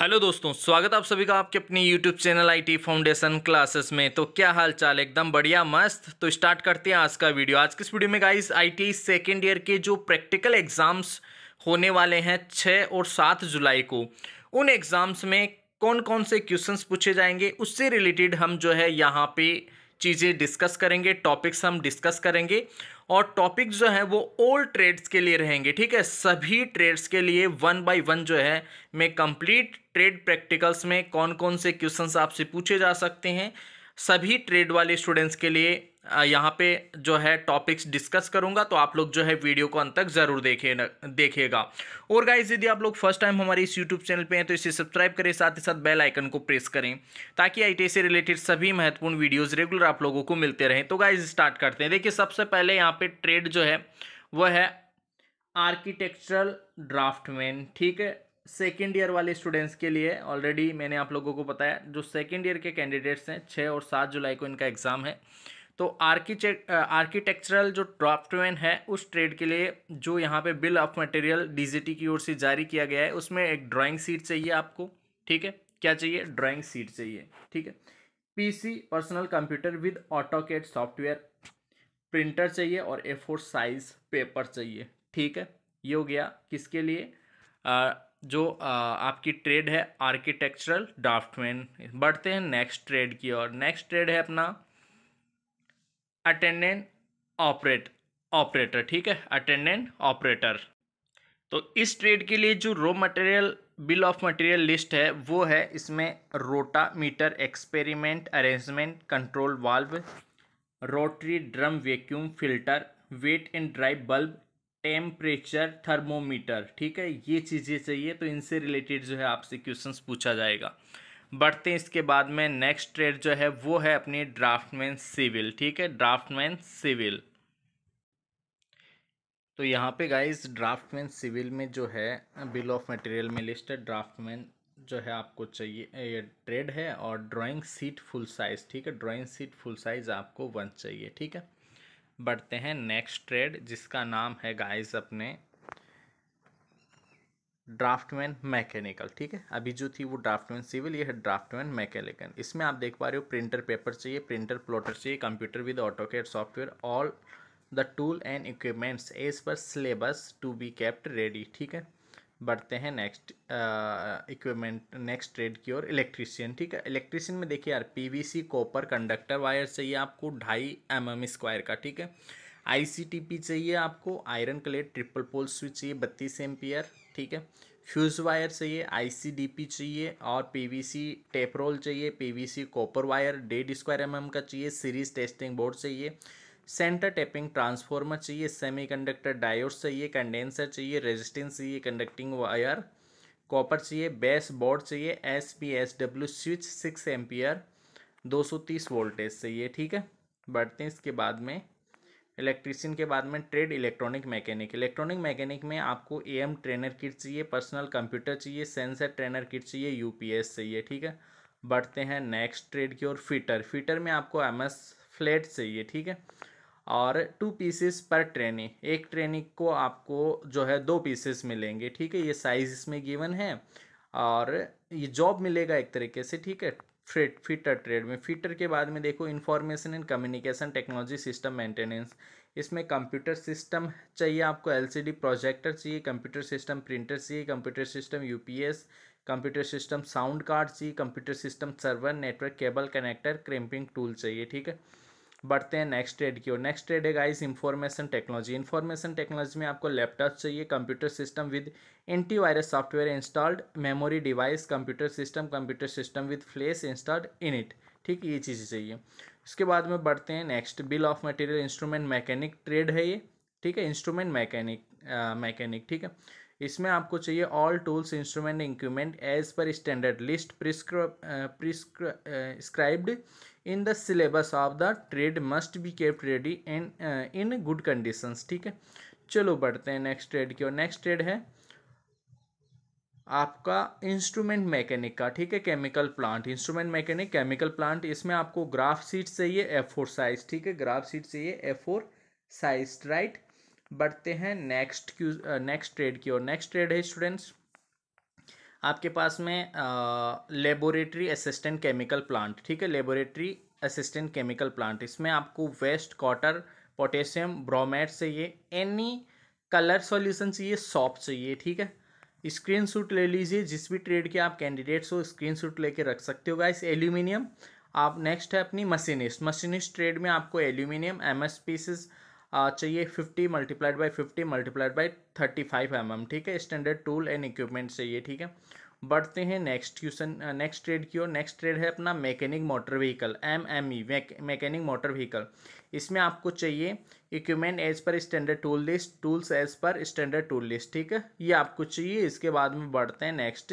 hello दोस्तों स्वागत आप सभी का आपके अपने YouTube channel IT foundation classes में तो क्या हाल चाल एकदम बढ़िया मस्त तो स्टार्ट करते हैं आज का वीडियो आज के इस वीडियो में गाइस आईटी सेकेंड ईयर के जो प्रैक्टिकल एग्ज़ाम्स होने वाले हैं छः और सात जुलाई को उन एग्ज़ाम्स में कौन कौन से क्वेश्चन पूछे जाएंगे उससे रिलेटेड हम जो है यहाँ पे चीज़ें डिस्कस करेंगे टॉपिक्स हम डिस्कस करेंगे और टॉपिक जो है वो ओल्ड ट्रेड्स के लिए रहेंगे ठीक है सभी ट्रेड्स के लिए वन बाय वन जो है मैं कंप्लीट ट्रेड प्रैक्टिकल्स में कौन कौन से क्वेश्चंस आपसे पूछे जा सकते हैं सभी ट्रेड वाले स्टूडेंट्स के लिए यहाँ पे जो है टॉपिक्स डिस्कस करूँगा तो आप लोग जो है वीडियो को अंत तक ज़रूर देखे देखेगा और गाइज यदि आप लोग फर्स्ट टाइम हमारे इस यूट्यूब चैनल पे हैं तो इसे सब्सक्राइब करें साथ ही साथ बेल आइकन को प्रेस करें ताकि आई से रिलेटेड सभी महत्वपूर्ण वीडियोज़ रेगुलर आप लोगों को मिलते रहें तो गाइज स्टार्ट करते हैं देखिए सबसे पहले यहाँ पर ट्रेड जो है वह है आर्किटेक्चरल ड्राफ्टमैन ठीक है सेकेंड ईयर वाले स्टूडेंट्स के लिए ऑलरेडी मैंने आप लोगों को बताया जो सेकेंड ईयर के कैंडिडेट्स हैं छः और सात जुलाई को इनका एग्ज़ाम है तो आर्किटेक्ट आर्किटेक्चरल जो ड्राफ्टमैन है उस ट्रेड के लिए जो यहाँ पे बिल ऑफ मटेरियल डी की ओर से जारी किया गया है उसमें एक ड्राइंग सीट चाहिए आपको ठीक है क्या चाहिए ड्राइंग सीट चाहिए ठीक है PC personal computer with AutoCAD software printer चाहिए और ए फोर साइज पेपर चाहिए ठीक है ये हो गया किसके लिए जो आपकी ट्रेड है आर्किटेक्चरल ड्राफ्टमैन बढ़ते हैं नेक्स्ट ट्रेड की ओर नेक्स्ट ट्रेड है अपना अटेंडेंट ऑपरेट ऑपरेटर ठीक है अटेंडेंट ऑपरेटर तो इस ट्रेड के लिए जो raw material bill of material list है वो है इसमें rotameter experiment arrangement control valve rotary drum vacuum filter wet and dry bulb temperature thermometer ठीक है ये चीज़ें चाहिए तो इनसे रिलेटेड जो है आपसे क्वेश्चंस पूछा जाएगा बढ़ते हैं इसके बाद में नेक्स्ट ट्रेड जो है वो है अपनी ड्राफ्टमैन सिविल ठीक है ड्राफ्टमैन सिविल तो यहाँ पे गाइस ड्राफ्टमैन सिविल में जो है बिल ऑफ मटेरियल में लिस्टेड ड्राफ्टमैन जो है आपको चाहिए ये ट्रेड है और ड्राइंग सीट फुल साइज़ ठीक है ड्राइंग सीट फुल साइज़ आपको वन चाहिए ठीक है बढ़ते हैं नेक्स्ट ट्रेड जिसका नाम है गाइस अपने ड्राफ्टमैन मैकेनिकल ठीक है अभी जो थी वो ड्राफ्टमैन सिविल ये है ड्राफ्टमैन मैकेनिकल इसमें आप देख पा रहे हो प्रिंटर पेपर चाहिए प्रिंटर प्लॉटर चाहिए computer with AutoCAD software all the tool and equipments as per syllabus to be kept ready ठीक है बढ़ते हैं नेक्स्ट इक्विपमेंट नेक्स्ट ट्रेड की ओर इलेक्ट्रीशियन ठीक है इलेक्ट्रीशियन में देखिए यार पीवीसी कॉपर कंडक्टर वायर चाहिए आपको ढाई एम एम स्क्वायर का ठीक है आईसीटीपी चाहिए आपको iron clad triple pole switch चाहिए बत्तीस एम ठीक है फ्यूज़ वायर चाहिए आईसीडीपी चाहिए और पीवीसी टेपरोल चाहिए पीवीसी कॉपर वायर डेढ़ स्क्वायर एमएम का चाहिए सीरीज टेस्टिंग बोर्ड चाहिए सेंटर टेपिंग ट्रांसफॉर्मर चाहिए सेमीकंडक्टर डायोड्स चाहिए कंडेंसर चाहिए रेजिस्टेंस चाहिए कंडक्टिंग वायर कॉपर चाहिए बेस बोर्ड चाहिए S P S W switch six ampere दो सौ तीस वोल्टेज चाहिए ठीक है बढ़ते हैं इसके बाद में इलेक्ट्रीशियन के बाद में trade electronic mechanic electronic mechanic में आपको ए एम ट्रेनर किट चाहिए पर्सनल कंप्यूटर चाहिए सेंसर ट्रेनर किट चाहिए यू पी एस चाहिए ठीक है बढ़ते हैं नेक्स्ट ट्रेड की ओर फिटर फिटर में आपको एम एस फ्लैट चाहिए ठीक है और टू पीसेस पर ट्रेनी एक ट्रेनी को आपको जो है दो पीसेस मिलेंगे ठीक है ये साइज़ इसमें गिवन है और ये जॉब मिलेगा एक तरीके से ठीक है फिट फिटर ट्रेड में फिटर के बाद में देखो information and communication technology system maintenance इसमें कंप्यूटर सिस्टम चाहिए आपको एलसीडी प्रोजेक्टर चाहिए कंप्यूटर सिस्टम प्रिंटर चाहिए computer system UPS computer system sound card चाहिए computer system server network cable connector crimping tool चाहिए ठीक है बढ़ते हैं नेक्स्ट ट्रेड की ओर नेक्स्ट ट्रेड है guys information technology information technology में आपको लैपटॉप चाहिए computer system with antivirus software installed memory device computer system computer system with flash installed in it ठीक ये चीज़ें चाहिए इसके बाद में बढ़ते हैं next bill of material instrument mechanic trade है ये ठीक है इंस्ट्रूमेंट मैकेनिक मैकेनिक ठीक है इसमें आपको चाहिए all tools instrument equipment as per standard list prescribed in the syllabus of the trade must be kept ready and in good conditions ठीक है चलो बढ़ते हैं नेक्स्ट ट्रेड की ओर नेक्स्ट ट्रेड है आपका इंस्ट्रूमेंट मैकेनिक का ठीक है chemical plant instrument mechanic chemical plant इसमें आपको ग्राफ सीट चाहिए ए फोर साइज ठीक है ग्राफ सीट चाहिए ए फोर साइज राइट बढ़ते हैं नेक्स्ट क्यू नेक्स्ट ट्रेड की ओर नेक्स्ट ट्रेड है स्टूडेंट्स आपके पास में लेबोरेटरी असिस्टेंट केमिकल प्लांट ठीक है लेबोरेटरी असिस्टेंट केमिकल प्लांट इसमें आपको वेस्ट कॉटर पोटेशियम ब्रोमेट चाहिए एनी कलर सॉल्यूशन चाहिए सॉप चाहिए ठीक है स्क्रीन शूट ले लीजिए जिस भी ट्रेड के आप कैंडिडेट्स हो स्क्रीन शूट लेके रख सकते हो गाइस एल्यूमिनियम आप नेक्स्ट है अपनी मशीनिस्ट मशीनिस्ट ट्रेड में आपको एल्यूमिनियम एम एस पीसेस चाहिए fifty multiplied by fifty multiplied by thirty five M M ठीक है स्टैंडर्ड टूल एंड इक्विपमेंट चाहिए ठीक है बढ़ते हैं नेक्स्ट क्वेश्चन नेक्स्ट ट्रेड की ओर नेक्स्ट ट्रेड है अपना mechanic motor vehicle M M E mechanic motor vehicle इसमें आपको चाहिए equipment as per standard tool list tools as per standard tool list ठीक है ये आपको चाहिए इसके बाद में बढ़ते हैं next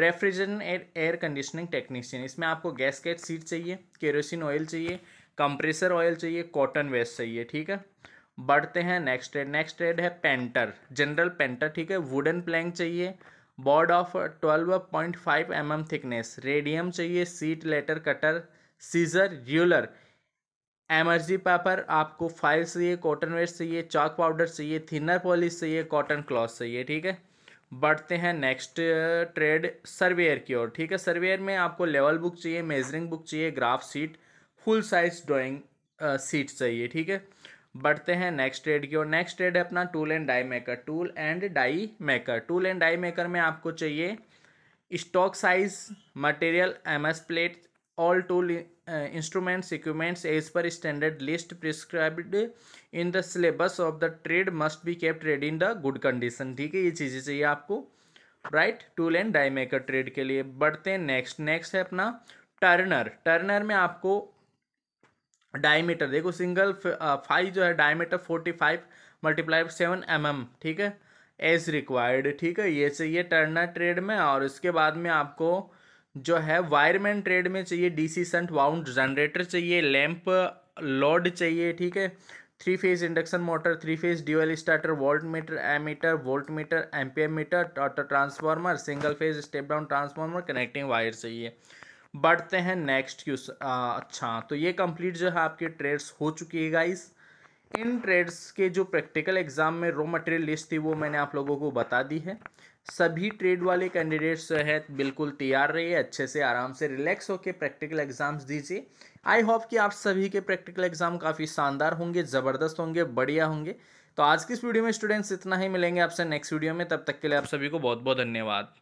refrigeration and air conditioning technician इसमें आपको गैसकेट सीट चाहिए केरोसिन ऑयल चाहिए कंप्रेसर ऑयल चाहिए कॉटन वेस्ट चाहिए ठीक है बढ़ते हैं नेक्स्ट ट्रेड नेक्स्ट ट्रेड है पेंटर जनरल पेंटर ठीक है वुडन प्लैंक चाहिए board of twelve point five M M thickness radium चाहिए sheet letter cutter scissor ruler emery paper आपको फाइल चाहिए कॉटन वेस्ट चाहिए चॉक पाउडर चाहिए थिनर पॉलिश चाहिए कॉटन क्लॉथ चाहिए ठीक है बढ़ते हैं नेक्स्ट ट्रेड सर्वेयर की ओर ठीक है सर्वेयर में आपको लेवल बुक चाहिए मेजरिंग बुक चाहिए graph sheet full size drawing sheet चाहिए ठीक है बढ़ते हैं नेक्स्ट ट्रेड की ओर नेक्स्ट ट्रेड है अपना tool and die maker tool and die maker tool and die maker में आपको चाहिए stock size material M S plate all tool instruments equipments as per standard list prescribed in the syllabus of the trade must be kept trade in the good condition ठीक है ये चीज़ें चाहिए आपको right tool and die maker trade के लिए बढ़ते हैं नेक्स्ट नेक्स्ट है अपना टर्नर टर्नर में आपको डायमीटर देखो सिंगल फाइव जो है diameter forty five multiply seven M M ठीक है एज रिक्वायर्ड ठीक है ये चाहिए टर्नर ट्रेड में और इसके बाद में आपको जो है वायरमैन ट्रेड में चाहिए डीसी संट वाउंड जनरेटर चाहिए लैंप लोड चाहिए ठीक है three phase induction motor three phase dual starter volt meter ammeter volt meter M P M meter transformer single phase step down transformer connecting wire चाहिए बढ़ते हैं next question अच्छा तो ये कंप्लीट जो है आपके ट्रेड्स हो चुकी है गाइस इन ट्रेड्स के जो प्रैक्टिकल एग्जाम में रॉ मटेरियल लिस्ट थी वो मैंने आप लोगों को बता दी है सभी ट्रेड वाले कैंडिडेट्स जो है बिल्कुल तैयार रहिए अच्छे से आराम से रिलैक्स होकर प्रैक्टिकल एग्जाम्स दीजिए आई होप कि आप सभी के प्रैक्टिकल एग्जाम काफ़ी शानदार होंगे ज़बरदस्त होंगे बढ़िया होंगे तो आज की इस वीडियो में स्टूडेंट्स इतना ही मिलेंगे आपसे नेक्स्ट वीडियो में तब तक के लिए आप सभी को बहुत बहुत धन्यवाद